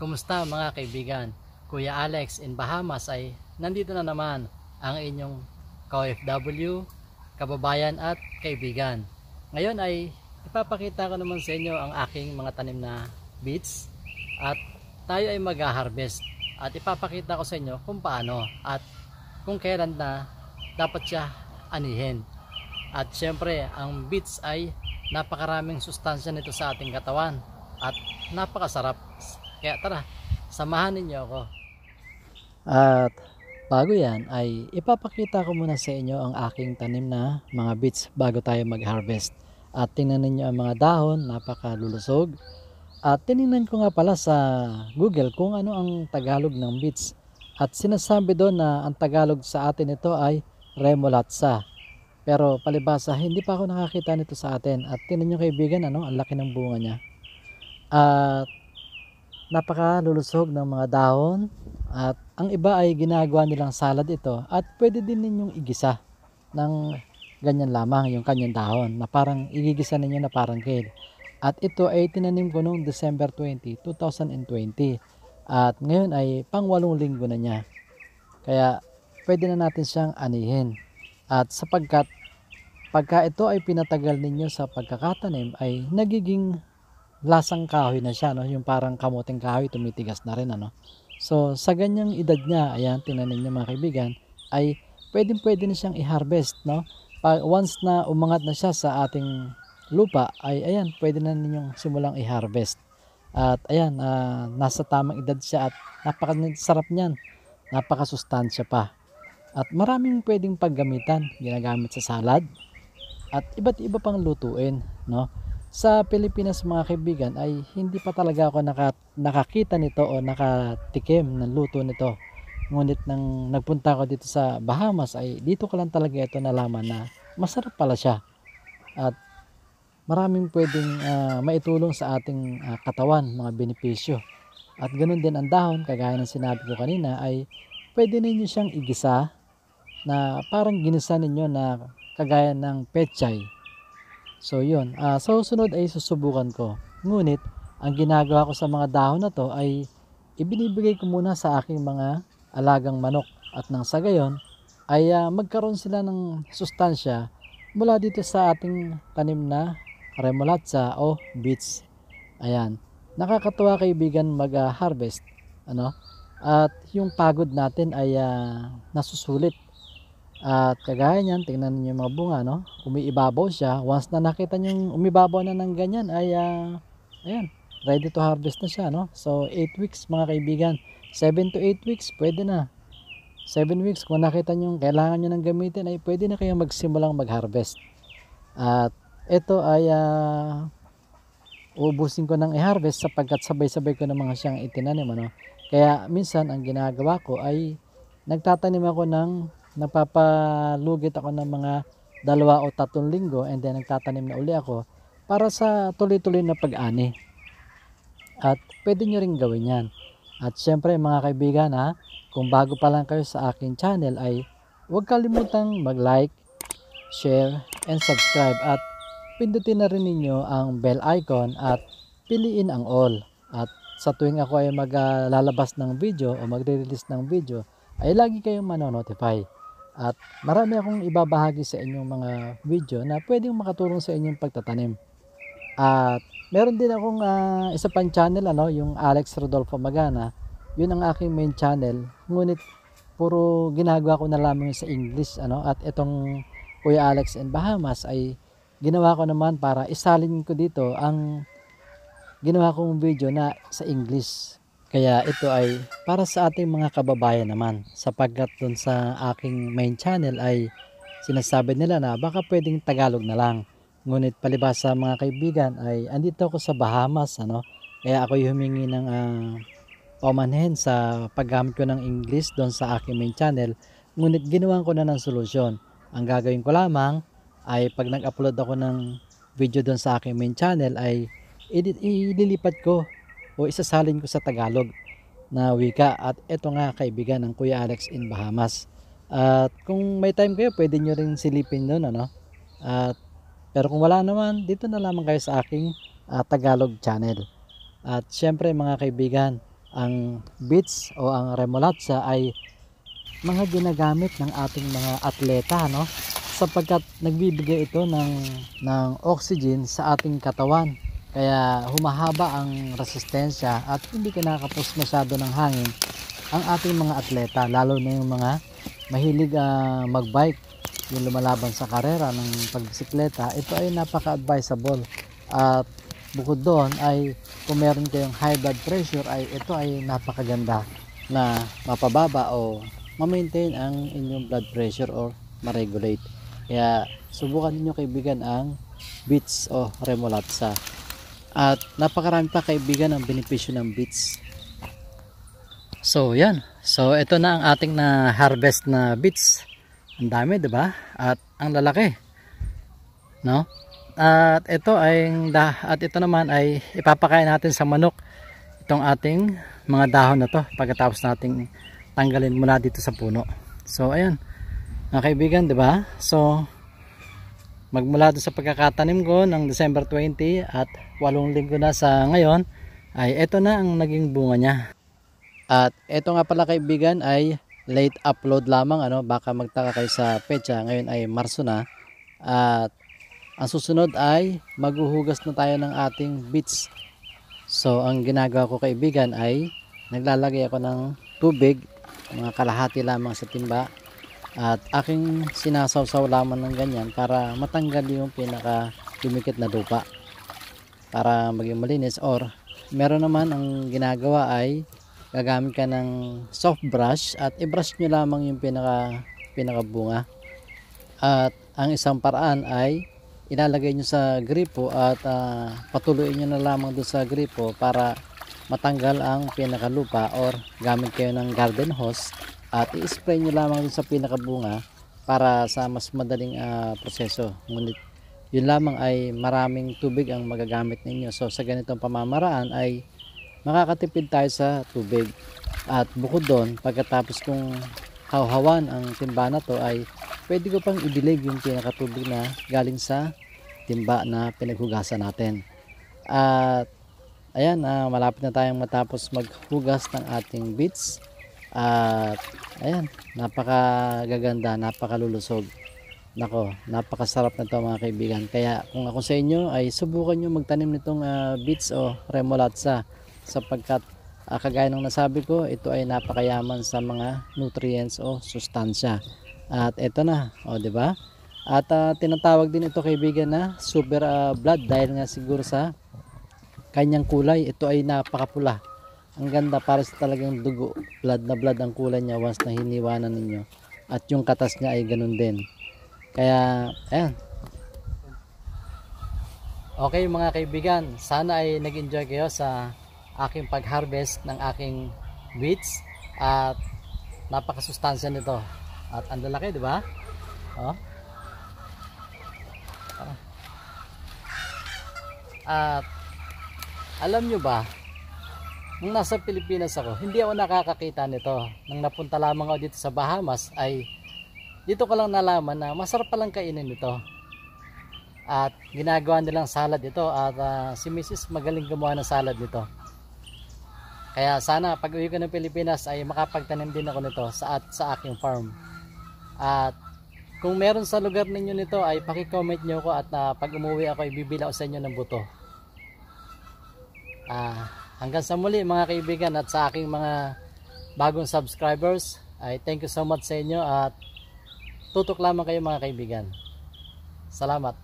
Kumusta mga kaibigan? Kuya Alex in Bahamas ay nandito na naman ang inyong KOFW, kababayan at kaibigan. Ngayon ay ipapakita ko naman sa inyo ang aking mga tanim na beets at tayo ay mag-harvest at ipapakita ko sa inyo kung paano at kung kailan na dapat siya anihin. At syempre, ang beets ay napakaraming sustansya nito sa ating katawan at napakasarap kaya tara, samahan ninyo ako. At bago yan ay ipapakita ko muna sa inyo ang aking tanim na mga beets bago tayo mag-harvest. At tingnan ninyo ang mga dahon, napakalulusog. At tiningnan ko nga pala sa Google kung ano ang Tagalog ng beets. At sinasabi doon na ang Tagalog sa atin ito ay remolatsa. Pero palibasa, hindi pa ako nakakita nito sa atin. At tinan nyo kaibigan, ano, ang laki ng bunga niya. At napaka lulusog ng mga dahon at ang iba ay ginagawa nilang salad ito at pwede din ninyong igisa ng ganyan lamang yung kanyang dahon na parang igigisa ninyo na parang kale. At ito ay tinanim ko noong December 20, 2020. At ngayon ay pang walong linggo na niya. Kaya pwede na natin siyang anihin. At sapagkat pagka ito ay pinatagal ninyo sa pagkakatanim ay nagiging lasang kahoy na siya, no? yung parang kamuting kahoy, tumitigas na rin. Ano? So, sa ganyang edad niya, ayan, tinanin niya mga kaibigan, ay pwedeng pwede na siyang i-harvest. No? once na umangat na siya sa ating lupa, ay ayan, pwede na ninyong simulang i-harvest. At ayan, uh, nasa tamang edad siya at napakasarap niyan. Napakasustansya pa. At maraming pwedeng paggamitan, ginagamit sa salad at iba't iba pang lutuin, no? sa Pilipinas mga kaibigan ay hindi pa talaga ako naka, nakakita nito o nakatikim ng luto nito. Ngunit nang nagpunta ako dito sa Bahamas ay dito ko lang talaga ito nalaman na masarap pala siya. At maraming pwedeng uh, maitulong sa ating uh, katawan, mga benepisyo. At ganoon din ang dahon, kagaya ng sinabi ko kanina ay pwede ninyo siyang igisa na parang ginisa ninyo na kagaya ng pechay So yun, uh, sa susunod ay susubukan ko. Ngunit, ang ginagawa ko sa mga dahon na to ay ibinibigay ko muna sa aking mga alagang manok at nang sa gayon ay uh, magkaroon sila ng sustansya mula dito sa ating tanim na remolacha o beets. Ayan. Nakakatuwa kaibigan mag-harvest. ano? At yung pagod natin ay uh, nasusulit at kagaya niyan, tingnan niyo yung mga bunga, no? Umiibabaw siya. Once na nakita niyo umibabaw na ng ganyan, ay uh, ayan, ready to harvest na siya, no? So 8 weeks mga kaibigan. 7 to 8 weeks, pwede na. 7 weeks kung nakita niyo kailangan niyo nang gamitin, ay pwede na kayong magsimulang mag-harvest. At ito ay uh, ah, ubusin ko ng i-harvest sapagkat sabay-sabay ko na mga siyang itinanim, ano? Kaya minsan ang ginagawa ko ay nagtatanim ako ng nagpapalugit ako ng mga dalawa o tatlong linggo and then nagtatanim na uli ako para sa tuloy-tuloy na pag-ani. At pwede nyo rin gawin yan. At syempre mga kaibigan ha, kung bago pa lang kayo sa akin channel ay huwag kalimutang mag-like, share, and subscribe at pindutin na rin ninyo ang bell icon at piliin ang all. At sa tuwing ako ay maglalabas ng video o magre-release ng video ay lagi kayong manonotify. At marami akong ibabahagi sa inyong mga video na pwedeng makatulong sa inyong pagtatanim. At meron din akong uh, isa pang channel ano, yung Alex Rodolfo Magana. Yun ang aking main channel. Ngunit puro ginagawa ko na lamang sa English ano at itong Kuya Alex in Bahamas ay ginawa ko naman para isalin ko dito ang ginawa kong video na sa English kaya ito ay para sa ating mga kababayan naman sapagkat dun sa aking main channel ay sinasabi nila na baka pwedeng Tagalog na lang. Ngunit palibas sa mga kaibigan ay andito ako sa Bahamas ano. Kaya ako humingi ng uh, ah, pamanhin sa paggamit ko ng English doon sa aking main channel. Ngunit ginawan ko na ng solusyon. Ang gagawin ko lamang ay pag nag-upload ako ng video doon sa aking main channel ay ililipat ko o isasalin ko sa Tagalog na wika at ito nga kaibigan ng Kuya Alex in Bahamas. At kung may time kayo, pwede nyo rin silipin doon. Ano? At, pero kung wala naman, dito na lamang kayo sa aking uh, Tagalog channel. At syempre mga kaibigan, ang beats o ang remolatsa ay mga ginagamit ng ating mga atleta no sapagkat nagbibigay ito ng ng oxygen sa ating katawan kaya humahaba ang resistensya at hindi kinakapos masyado ng hangin ang ating mga atleta lalo na yung mga mahilig uh, magbike yung lumalaban sa karera ng pagbisikleta ito ay napaka advisable at bukod doon ay kung meron kayong high blood pressure ay ito ay napakaganda na mapababa o ma-maintain ang inyong blood pressure or ma-regulate. Kaya subukan niyo kaibigan ang beets o remolatsa. At napakarami pa kaibigan ang benepisyo ng beets. So, yan. So, ito na ang ating na harvest na beets. Ang dami, 'di ba? At ang lalaki. No? At ito ay at ito naman ay ipapakain natin sa manok itong ating mga dahon na 'to pagkatapos nating tanggalin mula dito sa puno. So, ayan. Mga kaibigan, 'di ba? So, magmula doon sa pagkakatanim ko ng December 20 at walong linggo na sa ngayon ay eto na ang naging bunga niya at eto nga pala kaibigan ay late upload lamang ano baka magtaka kayo sa pecha ngayon ay Marso na at ang susunod ay maghuhugas na tayo ng ating beets so ang ginagawa ko kaibigan ay naglalagay ako ng tubig mga kalahati lamang sa timba at aking sinasawsaw lamang ng ganyan para matanggal yung pinaka dumikit na lupa para maging malinis or meron naman ang ginagawa ay gagamit ka ng soft brush at i-brush nyo lamang yung pinaka, pinakabunga at ang isang paraan ay ilalagay nyo sa gripo at uh, patuloy nyo na lamang doon sa gripo para matanggal ang pinakalupa or gamit kayo ng garden hose at i-spray nyo lamang dun sa pinakabunga para sa mas madaling uh, proseso ngunit yun lamang ay maraming tubig ang magagamit ninyo so sa ganitong pamamaraan ay makakatipid tayo sa tubig at bukod doon pagkatapos kong hawhawan ang timba na to ay pwede ko pang idilig yung pinakatubig na galing sa timba na pinaghugasan natin at ayan uh, malapit na tayong matapos maghugas ng ating beets at ayan, napakagaganda, napakalulusog. Nako, napakasarap na ito mga kaibigan. Kaya kung ako sa inyo ay subukan nyo magtanim nitong uh, beets o remolacha sapagkat uh, kagaya ng nasabi ko, ito ay napakayaman sa mga nutrients o sustansya. At ito na, o di ba? At uh, tinatawag din ito kaibigan na super uh, blood dahil nga siguro sa kanyang kulay, ito ay napakapula. Ang ganda, pares talagang dugo. Blood na blood ang kulay niya once na hiniwanan ninyo. At yung katas niya ay ganun din. Kaya, ayan. Okay mga kaibigan, sana ay nag-enjoy kayo sa aking pag-harvest ng aking weeds at napaka sustansya nito. At ang lalaki, di ba? Oh. Oh. At alam nyo ba nung nasa Pilipinas ako, hindi ako nakakakita nito. Nang napunta lamang ako dito sa Bahamas ay dito ko lang nalaman na masarap palang kainin nito. At ginagawa nilang salad ito at uh, si Mrs. magaling gumawa ng salad nito. Kaya sana pag uwi ko ng Pilipinas ay makapagtanim din ako nito sa, at, sa aking farm. At kung meron sa lugar ninyo nito ay paki-comment niyo ko at uh, pag umuwi ako ay ibibila ko sa inyo ng buto. Ah, uh, Hanggang sa muli mga kaibigan at sa aking mga bagong subscribers, ay thank you so much sa inyo at tutok lamang kayo mga kaibigan. Salamat.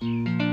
Mm -hmm.